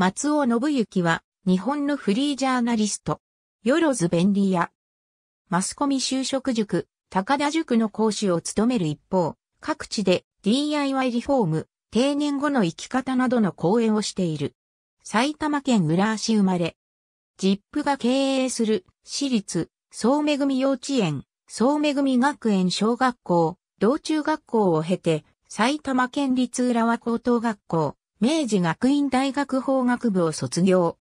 松尾信行は、日本のフリージャーナリスト、よろず便利屋。マスコミ就職塾、高田塾の講師を務める一方、各地で DIY リフォーム、定年後の生き方などの講演をしている。埼玉県浦和市生まれ。ジップが経営する私立、総恵幼稚園、総恵学園小学校、道中学校を経て、埼玉県立浦和高等学校、明治学院大学法学部を卒業。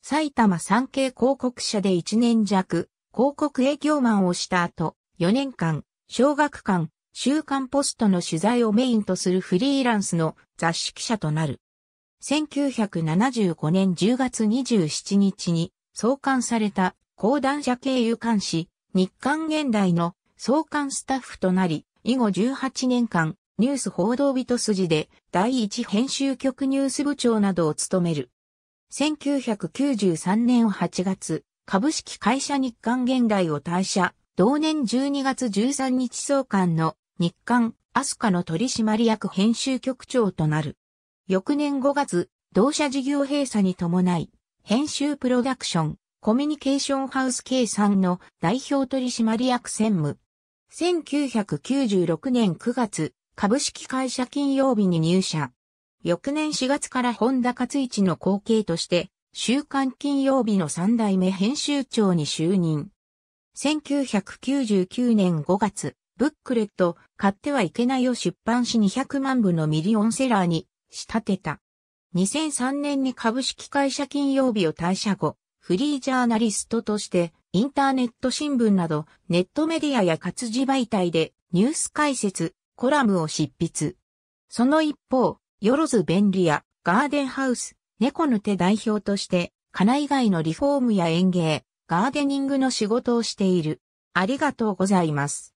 埼玉産経広告社で1年弱、広告営業マンをした後、4年間、小学館、週刊ポストの取材をメインとするフリーランスの雑誌記者となる。1975年10月27日に創刊された講談社経由監視、日刊現代の創刊スタッフとなり、以後18年間、ニュース報道人筋で第一編集局ニュース部長などを務める。1993年8月、株式会社日刊現代を退社、同年12月13日創刊の日刊アスカの取締役編集局長となる。翌年5月、同社事業閉鎖に伴い、編集プロダクション、コミュニケーションハウス計算の代表取締役専務。1996年9月、株式会社金曜日に入社。翌年4月から本田勝一の後継として、週刊金曜日の3代目編集長に就任。1999年5月、ブックレット、買ってはいけないを出版し200万部のミリオンセラーに仕立てた。2003年に株式会社金曜日を退社後、フリージャーナリストとして、インターネット新聞など、ネットメディアや活字媒体で、ニュース解説、コラムを執筆。その一方、よろず便利やガーデンハウス、猫の手代表として、金以外のリフォームや園芸、ガーデニングの仕事をしている。ありがとうございます。